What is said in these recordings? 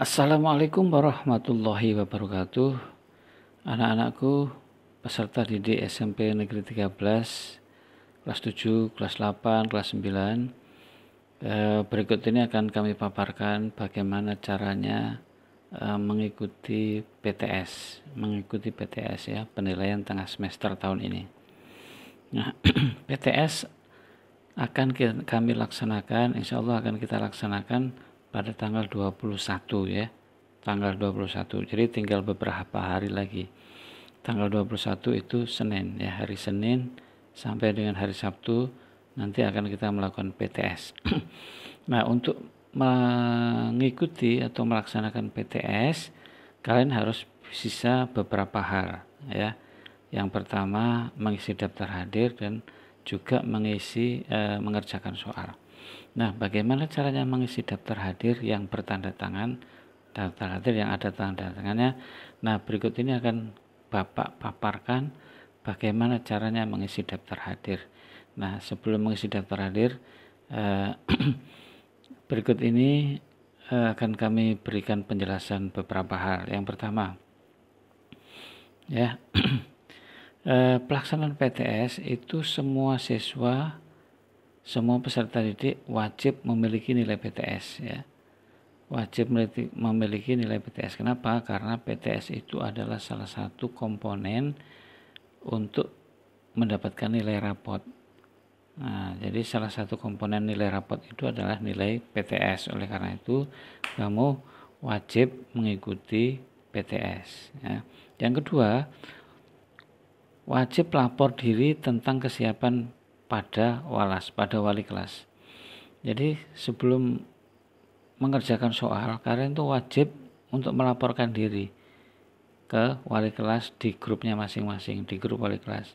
Assalamualaikum warahmatullahi wabarakatuh Anak-anakku peserta didik SMP Negeri 13 kelas 7, kelas 8, kelas 9 eh, berikut ini akan kami paparkan bagaimana caranya eh, mengikuti PTS mengikuti PTS ya penilaian tengah semester tahun ini nah PTS akan kami laksanakan insya Allah akan kita laksanakan pada tanggal 21 ya tanggal 21 jadi tinggal beberapa hari lagi tanggal 21 itu Senin ya hari Senin sampai dengan hari Sabtu nanti akan kita melakukan PTS nah untuk mengikuti atau melaksanakan PTS kalian harus sisa beberapa hal ya yang pertama mengisi daftar hadir dan juga mengisi e, mengerjakan soal Nah, bagaimana caranya mengisi daftar hadir yang bertanda tangan, daftar hadir yang ada tanda tangannya? Nah, berikut ini akan Bapak paparkan bagaimana caranya mengisi daftar hadir. Nah, sebelum mengisi daftar hadir, eh, berikut ini eh, akan kami berikan penjelasan beberapa hal. Yang pertama, ya, eh, pelaksanaan PTS itu semua siswa semua peserta didik wajib memiliki nilai PTS ya. Wajib memiliki nilai PTS. Kenapa? Karena PTS itu adalah salah satu komponen untuk mendapatkan nilai rapot. Nah, jadi salah satu komponen nilai rapot itu adalah nilai PTS. Oleh karena itu, kamu wajib mengikuti PTS. Ya. Yang kedua, wajib lapor diri tentang kesiapan pada walas, pada wali kelas. Jadi sebelum mengerjakan soal, kalian itu wajib untuk melaporkan diri ke wali kelas di grupnya masing-masing, di grup wali kelas.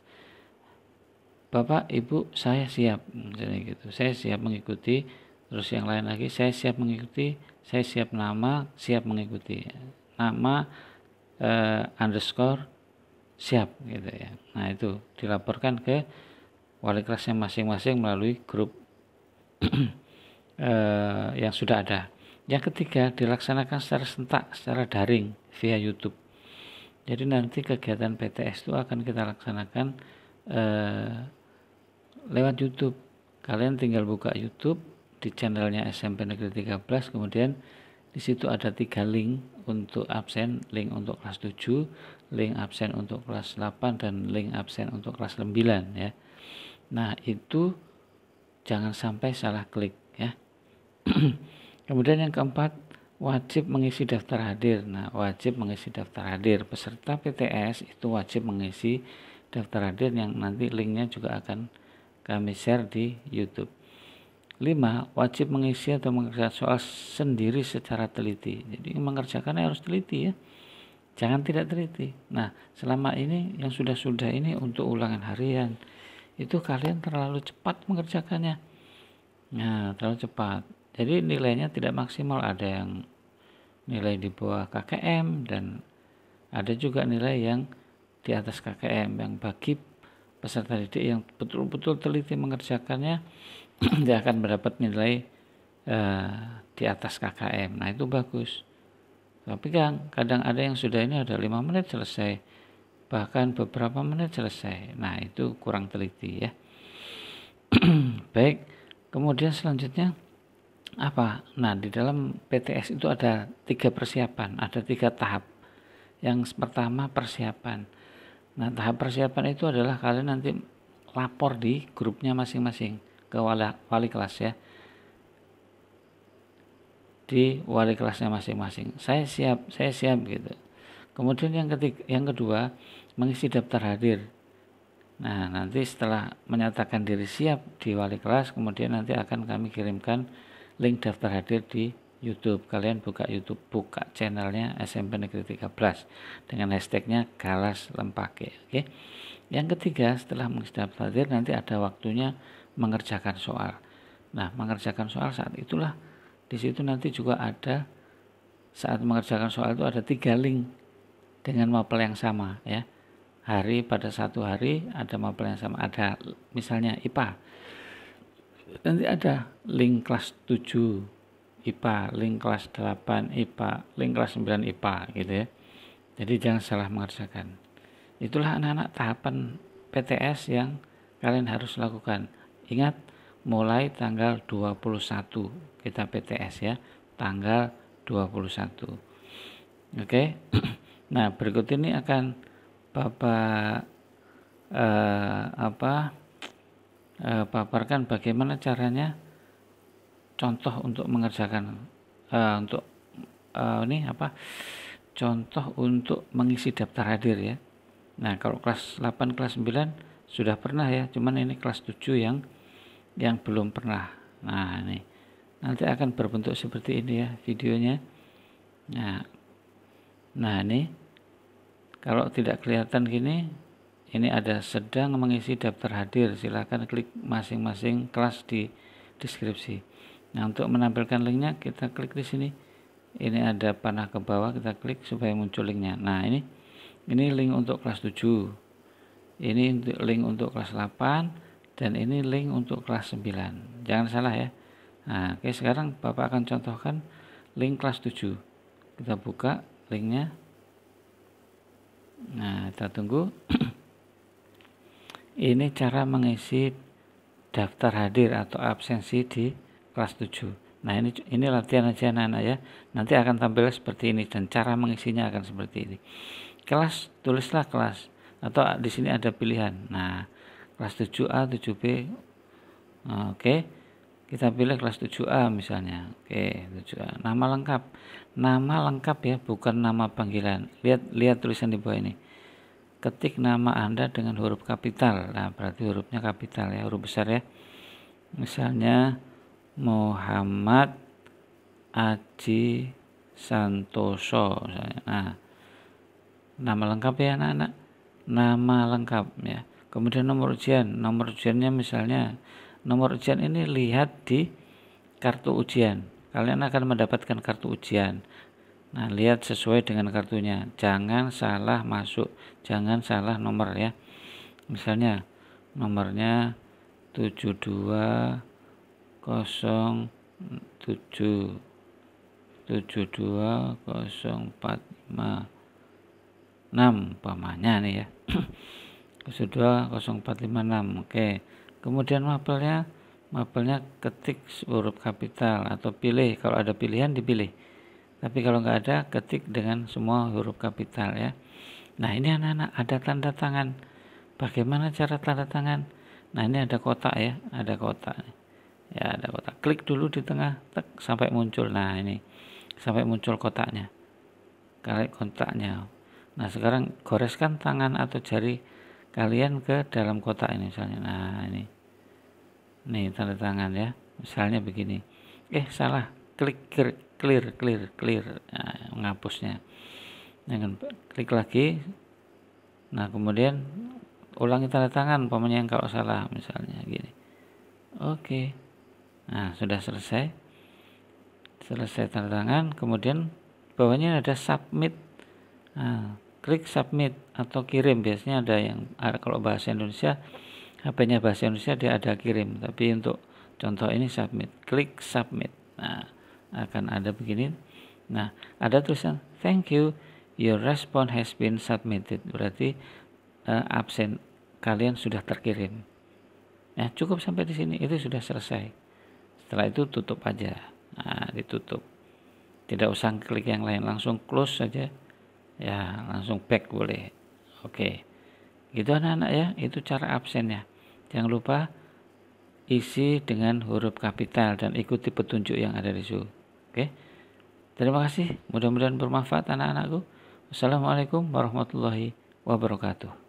Bapak, Ibu, saya siap, misalnya gitu. Saya siap mengikuti, terus yang lain lagi, saya siap mengikuti, saya siap nama, siap mengikuti. Nama eh, underscore siap gitu ya. Nah, itu dilaporkan ke wali kelasnya masing-masing melalui grup eh, yang sudah ada. Yang ketiga, dilaksanakan secara sentak, secara daring via YouTube. Jadi nanti kegiatan PTS itu akan kita laksanakan eh, lewat YouTube. Kalian tinggal buka YouTube di channelnya SMP Negeri 13, kemudian di situ ada tiga link untuk absen, link untuk kelas 7, link absen untuk kelas 8, dan link absen untuk kelas 9 ya. Nah, itu jangan sampai salah klik ya. Kemudian yang keempat, wajib mengisi daftar hadir. Nah, wajib mengisi daftar hadir. Peserta PTS itu wajib mengisi daftar hadir yang nanti linknya juga akan kami share di YouTube. lima Wajib mengisi atau mengerjakan soal sendiri secara teliti. Jadi mengerjakannya harus teliti ya. Jangan tidak teliti. Nah, selama ini yang sudah-sudah ini untuk ulangan harian, itu kalian terlalu cepat mengerjakannya. Nah, terlalu cepat. Jadi nilainya tidak maksimal, ada yang nilai di bawah KKM dan ada juga nilai yang di atas KKM yang bagi peserta didik yang betul-betul teliti mengerjakannya dia akan mendapat nilai eh, di atas KKM. Nah, itu bagus. Tapi kan kadang ada yang sudah ini ada lima menit selesai bahkan beberapa menit selesai. Nah, itu kurang teliti ya. Baik, kemudian selanjutnya apa? Nah, di dalam PTS itu ada tiga persiapan, ada tiga tahap. Yang pertama persiapan. Nah, tahap persiapan itu adalah kalian nanti lapor di grupnya masing-masing ke wali, wali kelas ya. Di wali kelasnya masing-masing. Saya siap, saya siap gitu. Kemudian yang ketiga, yang kedua, mengisi daftar hadir. Nah, nanti setelah menyatakan diri siap di wali kelas, kemudian nanti akan kami kirimkan link daftar hadir di YouTube. Kalian buka YouTube, buka channelnya SMP Negeri 13 dengan hashtagnya Galas Lempake. Oke. Yang ketiga, setelah mengisi daftar hadir, nanti ada waktunya mengerjakan soal. Nah, mengerjakan soal saat itulah di situ nanti juga ada saat mengerjakan soal itu ada tiga link dengan mapel yang sama ya hari pada satu hari ada mapel yang sama ada misalnya IPA nanti ada link kelas 7 IPA link kelas 8 IPA link kelas 9 IPA gitu ya jadi jangan salah mengerjakan itulah anak-anak tahapan PTS yang kalian harus lakukan ingat mulai tanggal 21 kita PTS ya tanggal 21 oke okay? nah berikut ini akan Bapak eh, apa eh, paparkan bagaimana caranya contoh untuk mengerjakan eh, untuk eh, ini apa contoh untuk mengisi daftar hadir ya. Nah, kalau kelas 8, kelas 9 sudah pernah ya, cuman ini kelas 7 yang yang belum pernah. Nah, ini nanti akan berbentuk seperti ini ya videonya. Nah, nah ini kalau tidak kelihatan gini, ini ada sedang mengisi daftar hadir. Silahkan klik masing-masing kelas di deskripsi. Nah, untuk menampilkan linknya, kita klik di sini. Ini ada panah ke bawah, kita klik supaya muncul linknya. Nah, ini ini link untuk kelas 7. Ini untuk link untuk kelas 8 dan ini link untuk kelas 9. Jangan salah ya. Nah, oke sekarang Bapak akan contohkan link kelas 7. Kita buka linknya. Nah, kita tunggu. Ini cara mengisi daftar hadir atau absensi di kelas 7. Nah, ini ini latihan aja anak-anak ya. Nanti akan tampil seperti ini dan cara mengisinya akan seperti ini. Kelas tulislah kelas atau di sini ada pilihan. Nah, kelas 7A, 7B. Oke. Okay kita pilih kelas 7A misalnya. Oke, 7A. Nama lengkap. Nama lengkap ya, bukan nama panggilan. Lihat lihat tulisan di bawah ini. Ketik nama Anda dengan huruf kapital. Nah, berarti hurufnya kapital ya, huruf besar ya. Misalnya Muhammad Aji Santoso misalnya. Nah, nama lengkap ya anak-anak. Nama lengkap ya. Kemudian nomor ujian. Nomor ujiannya misalnya nomor ujian ini lihat di kartu ujian. Kalian akan mendapatkan kartu ujian. Nah, lihat sesuai dengan kartunya. Jangan salah masuk, jangan salah nomor ya. Misalnya nomornya 7207 72046 6 umpamanya nih ya 72046. 6 oke kemudian mapelnya mapelnya ketik huruf kapital atau pilih kalau ada pilihan dipilih tapi kalau nggak ada ketik dengan semua huruf kapital ya nah ini anak-anak ada tanda tangan bagaimana cara tanda tangan nah ini ada kotak ya ada kotak ya ada kotak klik dulu di tengah tek, sampai muncul nah ini sampai muncul kotaknya kali kotaknya. nah sekarang goreskan tangan atau jari kalian ke dalam kotak ini misalnya nah ini nih tanda tangan ya misalnya begini eh salah klik clear clear clear, clear. Nah, menghapusnya dengan klik lagi nah kemudian ulangi tanda tangan pemenya yang kalau salah misalnya gini oke nah sudah selesai selesai tanda tangan kemudian bawahnya ada submit nah, klik submit atau kirim biasanya ada yang ah, kalau bahasa Indonesia HP-nya bahasa Indonesia dia ada kirim tapi untuk contoh ini submit klik submit nah akan ada begini nah ada tulisan thank you your response has been submitted berarti uh, absen kalian sudah terkirim nah cukup sampai di sini itu sudah selesai setelah itu tutup aja nah, ditutup tidak usah klik yang lain langsung close saja ya langsung back boleh oke gitu anak-anak ya itu cara absen ya. jangan lupa isi dengan huruf kapital dan ikuti petunjuk yang ada di situ oke terima kasih mudah-mudahan bermanfaat anak-anakku wassalamualaikum warahmatullahi wabarakatuh